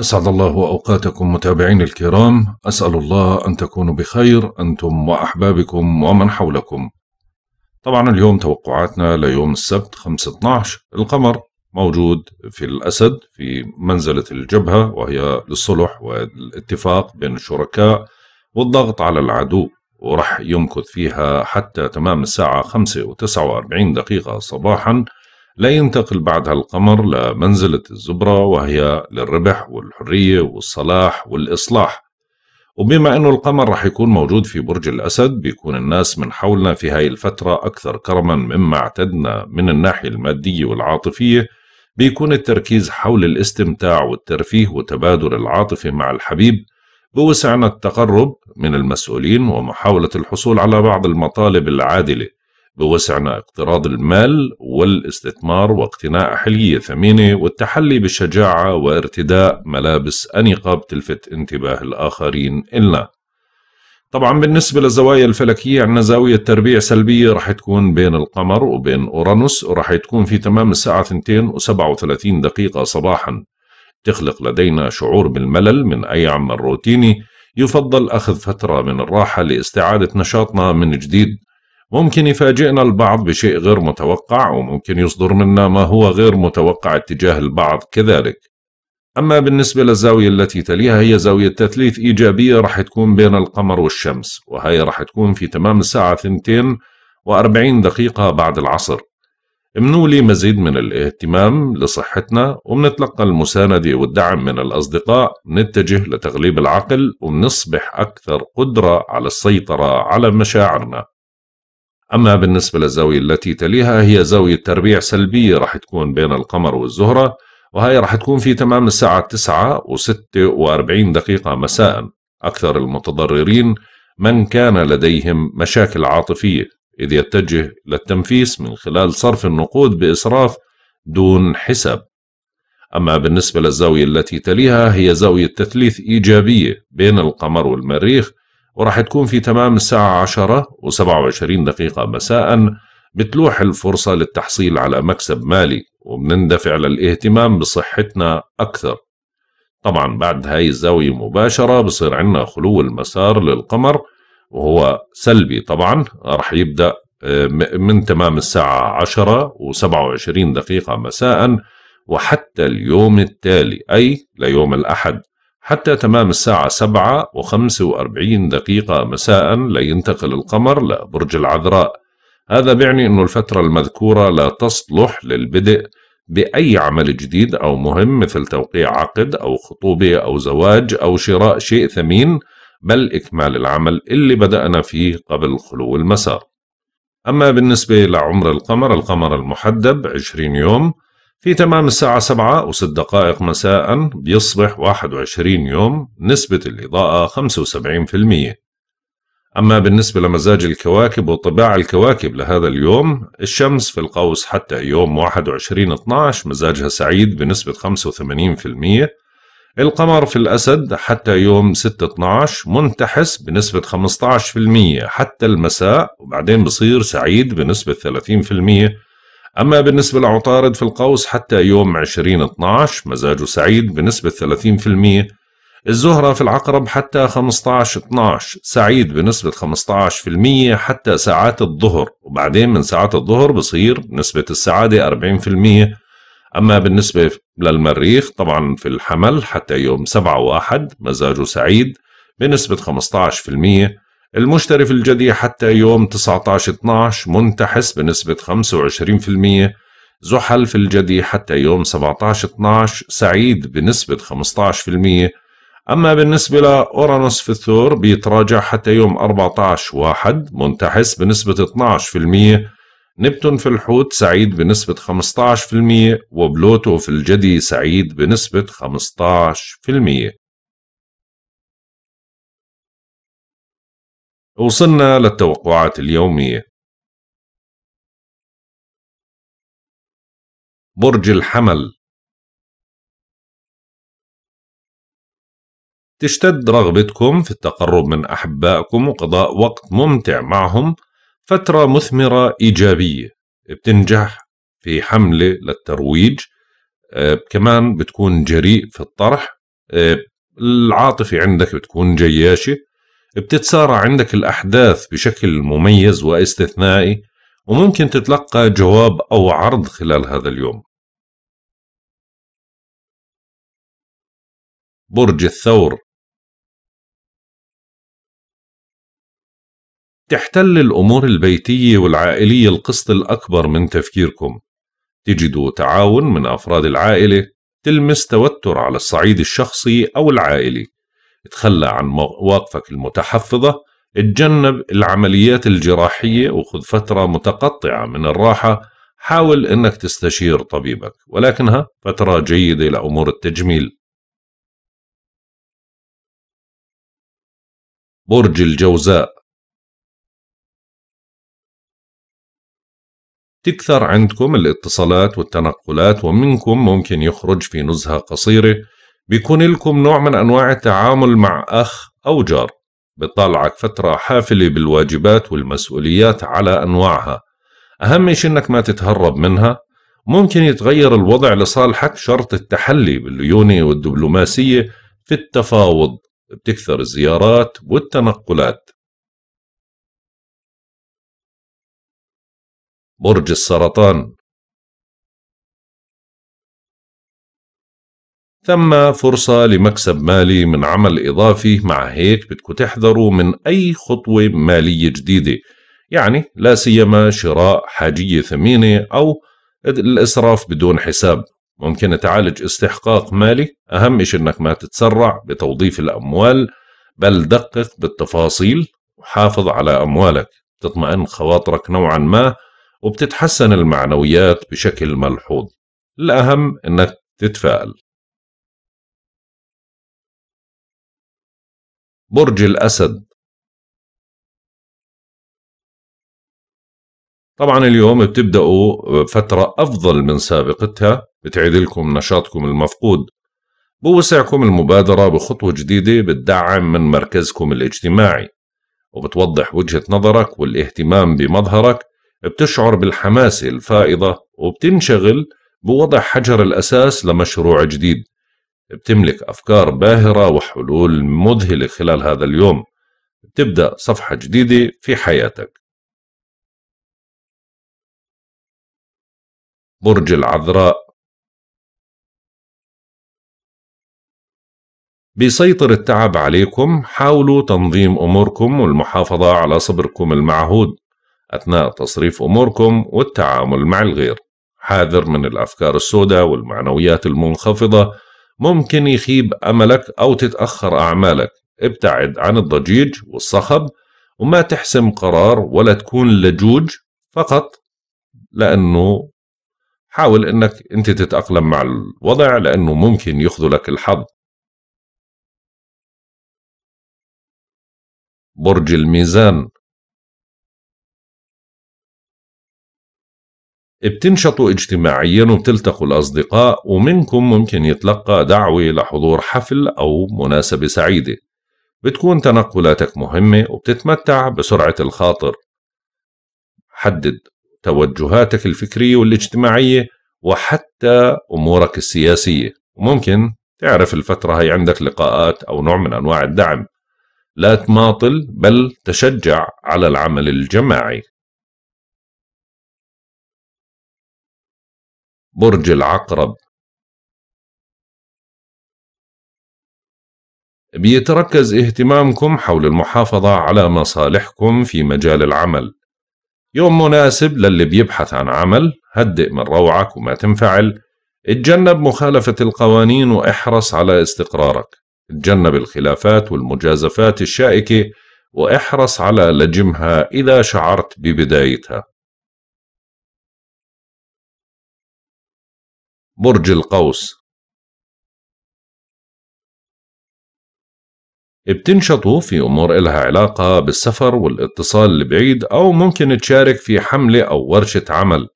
أسعد الله أوقاتكم متابعين الكرام أسأل الله أن تكونوا بخير أنتم وأحبابكم ومن حولكم طبعا اليوم توقعاتنا ليوم السبت 5-12 القمر موجود في الأسد في منزلة الجبهة وهي للصلح والاتفاق بين الشركاء والضغط على العدو ورح يمكث فيها حتى تمام الساعة 5 و49 دقيقة صباحا لا ينتقل بعدها القمر لمنزلة الزبرة وهي للربح والحرية والصلاح والإصلاح وبما أنه القمر رح يكون موجود في برج الأسد بيكون الناس من حولنا في هاي الفترة أكثر كرما مما اعتدنا من الناحية المادية والعاطفية بيكون التركيز حول الاستمتاع والترفيه وتبادل العاطفة مع الحبيب بوسعنا التقرب من المسؤولين ومحاولة الحصول على بعض المطالب العادلة بوسعنا اقتراض المال والاستثمار واقتناء حلية ثمينة والتحلي بالشجاعة وارتداء ملابس أنيقة بتلفت انتباه الآخرين إلنا طبعا بالنسبة للزوايا الفلكية عندنا زاوية تربيع سلبية رح تكون بين القمر وبين أورانوس ورح تكون في تمام الساعة 2 و37 دقيقة صباحا تخلق لدينا شعور بالملل من أي عمل روتيني يفضل أخذ فترة من الراحة لاستعادة نشاطنا من جديد ممكن يفاجئنا البعض بشيء غير متوقع وممكن يصدر منا ما هو غير متوقع اتجاه البعض كذلك أما بالنسبة للزاوية التي تليها هي زاوية تثليث إيجابية رح تكون بين القمر والشمس وهي رح تكون في تمام الساعة 2 وأربعين دقيقة بعد العصر امنولي مزيد من الاهتمام لصحتنا ومنتلقى المساندة والدعم من الأصدقاء نتجه لتغليب العقل ومنصبح أكثر قدرة على السيطرة على مشاعرنا أما بالنسبة للزاوية التي تليها هي زاوية تربيع سلبية راح تكون بين القمر والزهرة وهي راح تكون في تمام الساعة 9 و46 دقيقة مساء أكثر المتضررين من كان لديهم مشاكل عاطفية إذ يتجه للتنفيس من خلال صرف النقود بإسراف دون حساب أما بالنسبة للزاوية التي تليها هي زاوية تثليث إيجابية بين القمر والمريخ وراح تكون في تمام الساعة 10 و27 دقيقة مساء بتلوح الفرصة للتحصيل على مكسب مالي وبنندفع للاهتمام بصحتنا أكثر طبعا بعد هاي الزاوية مباشرة بصير عندنا خلو المسار للقمر وهو سلبي طبعا راح يبدأ آه، من تمام الساعة 10 و27 دقيقة مساء وحتى اليوم التالي أي ليوم الأحد حتى تمام الساعة 7 و45 دقيقة مساء لا ينتقل القمر لبرج العذراء هذا بيعني أن الفترة المذكورة لا تصلح للبدء بأي عمل جديد أو مهم مثل توقيع عقد أو خطوبة أو زواج أو شراء شيء ثمين بل إكمال العمل اللي بدأنا فيه قبل خلو المسار أما بالنسبة لعمر القمر القمر المحدب 20 يوم في تمام الساعة 7 و6 دقائق مساء بيصبح 21 يوم نسبة الإضاءة 75% أما بالنسبة لمزاج الكواكب وطباع الكواكب لهذا اليوم الشمس في القوس حتى يوم 21-12 مزاجها سعيد بنسبة 85% القمر في الأسد حتى يوم 6-12 منتحس بنسبة 15% حتى المساء وبعدين بصير سعيد بنسبة 30% أما بالنسبة لعطارد في القوس حتى يوم 20/12 مزاجه سعيد بنسبة 30% الزهرة في العقرب حتى 15/12 سعيد بنسبة 15% حتى ساعات الظهر وبعدين من ساعات الظهر بصير نسبة السعادة 40% أما بالنسبة للمريخ طبعا في الحمل حتى يوم 7/1 مزاجه سعيد بنسبة 15% المشتري في الجدي حتى يوم 19/12 منتحس بنسبة 25% زحل في الجدي حتى يوم 17/12 سعيد بنسبة 15% أما بالنسبة لأورانوس في الثور بيتراجع حتى يوم 14/1 منتحس بنسبة 12% نبتون في الحوت سعيد بنسبة 15% وبلوتو في الجدي سعيد بنسبة 15% وصلنا للتوقعات اليومية برج الحمل تشتد رغبتكم في التقرب من أحبائكم وقضاء وقت ممتع معهم فترة مثمرة إيجابية بتنجح في حملة للترويج آه كمان بتكون جريء في الطرح آه العاطفة عندك بتكون جياشة بتتسارع عندك الأحداث بشكل مميز واستثنائي وممكن تتلقى جواب أو عرض خلال هذا اليوم برج الثور تحتل الأمور البيتية والعائلية القسط الأكبر من تفكيركم تجدوا تعاون من أفراد العائلة تلمس توتر على الصعيد الشخصي أو العائلي تخلى عن مواقفك المتحفظة اتجنب العمليات الجراحية وخذ فترة متقطعة من الراحة حاول أنك تستشير طبيبك ولكنها فترة جيدة لأمور التجميل برج الجوزاء تكثر عندكم الاتصالات والتنقلات ومنكم ممكن يخرج في نزهة قصيرة بيكون لكم نوع من أنواع التعامل مع أخ أو جار بتطلعك فترة حافلة بالواجبات والمسؤوليات على أنواعها أهم شيء أنك ما تتهرب منها ممكن يتغير الوضع لصالحك شرط التحلي بالليونة والدبلوماسية في التفاوض بتكثر الزيارات والتنقلات برج السرطان ثم فرصة لمكسب مالي من عمل إضافي مع هيك بدكم تحذروا من أي خطوة مالية جديدة يعني لا سيما شراء حاجية ثمينة أو الإسراف بدون حساب ممكن تعالج استحقاق مالي أهم شيء أنك ما تتسرع بتوظيف الأموال بل دقق بالتفاصيل وحافظ على أموالك تطمئن خواطرك نوعا ما وبتتحسن المعنويات بشكل ملحوظ الأهم أنك تتفائل برج الأسد طبعا اليوم بتبدأوا بفترة أفضل من سابقتها بتعيد لكم نشاطكم المفقود بوسعكم المبادرة بخطوة جديدة بتدعم من مركزكم الاجتماعي وبتوضح وجهة نظرك والاهتمام بمظهرك بتشعر بالحماسة الفائضة وبتنشغل بوضع حجر الأساس لمشروع جديد بتملك أفكار باهرة وحلول مذهلة خلال هذا اليوم بتبدأ صفحة جديدة في حياتك برج العذراء بيسيطر التعب عليكم حاولوا تنظيم أموركم والمحافظة على صبركم المعهود أثناء تصريف أموركم والتعامل مع الغير حاذر من الأفكار السوداء والمعنويات المنخفضة ممكن يخيب أملك أو تتأخر أعمالك ابتعد عن الضجيج والصخب وما تحسم قرار ولا تكون لجوج فقط لأنه حاول أنك أنت تتأقلم مع الوضع لأنه ممكن يخذلك الحظ برج الميزان بتنشطوا اجتماعيا وبتلتقوا الأصدقاء ومنكم ممكن يتلقى دعوة لحضور حفل أو مناسبة سعيدة بتكون تنقلاتك مهمة وبتتمتع بسرعة الخاطر حدد توجهاتك الفكرية والاجتماعية وحتى أمورك السياسية وممكن تعرف الفترة هي عندك لقاءات أو نوع من أنواع الدعم لا تماطل بل تشجع على العمل الجماعي برج العقرب بيتركز اهتمامكم حول المحافظة على مصالحكم في مجال العمل يوم مناسب للي بيبحث عن عمل هدئ من روعك وما تنفعل اتجنب مخالفة القوانين واحرص على استقرارك اتجنب الخلافات والمجازفات الشائكة واحرص على لجمها إذا شعرت ببدايتها برج القوس بتنشطوا في أمور إلها علاقة بالسفر والاتصال البعيد أو ممكن تشارك في حملة أو ورشة عمل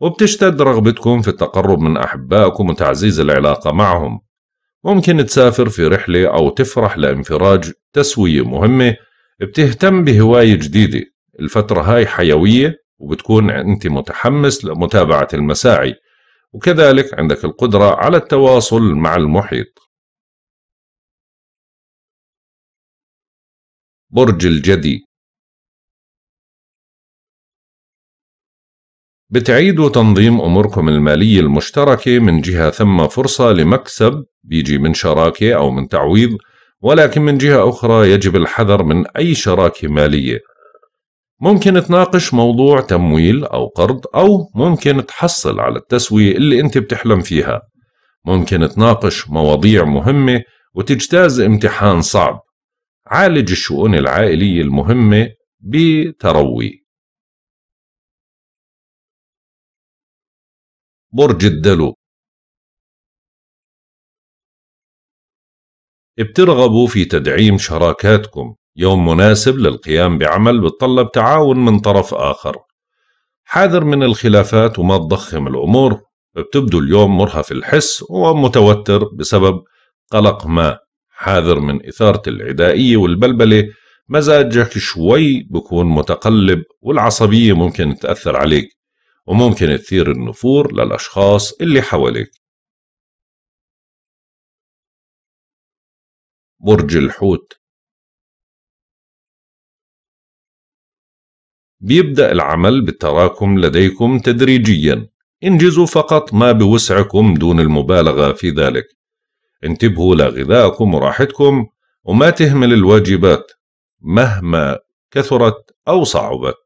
وبتشتد رغبتكم في التقرب من أحبائكم وتعزيز العلاقة معهم ممكن تسافر في رحلة أو تفرح لانفراج تسوية مهمة بتهتم بهواية جديدة الفترة هاي حيوية وبتكون أنت متحمس لمتابعة المساعي وكذلك عندك القدرة على التواصل مع المحيط برج الجدي بتعيدوا تنظيم أموركم المالية المشتركة من جهة ثم فرصة لمكسب بيجي من شراكة أو من تعويض ولكن من جهة أخرى يجب الحذر من أي شراكة مالية ممكن تناقش موضوع تمويل أو قرض أو ممكن تحصل على التسوية اللي أنت بتحلم فيها ممكن تناقش مواضيع مهمة وتجتاز امتحان صعب عالج الشؤون العائلية المهمة بتروي برج الدلو بترغبوا في تدعيم شراكاتكم يوم مناسب للقيام بعمل بتطلب تعاون من طرف آخر حاذر من الخلافات وما تضخم الأمور بتبدو اليوم مرهف الحس ومتوتر بسبب قلق ما حاذر من إثارة العدائية والبلبلة مزاجك شوي بكون متقلب والعصبية ممكن تأثر عليك وممكن تثير النفور للأشخاص اللي حواليك برج الحوت بيبدأ العمل بالتراكم لديكم تدريجيا انجزوا فقط ما بوسعكم دون المبالغة في ذلك انتبهوا لغذائكم وراحتكم وما تهمل الواجبات مهما كثرت أو صعبت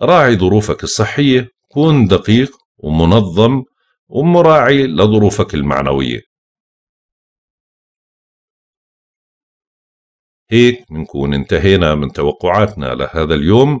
راعي ظروفك الصحية كن دقيق ومنظم ومراعي لظروفك المعنوية هيك بنكون انتهينا من توقعاتنا لهذا اليوم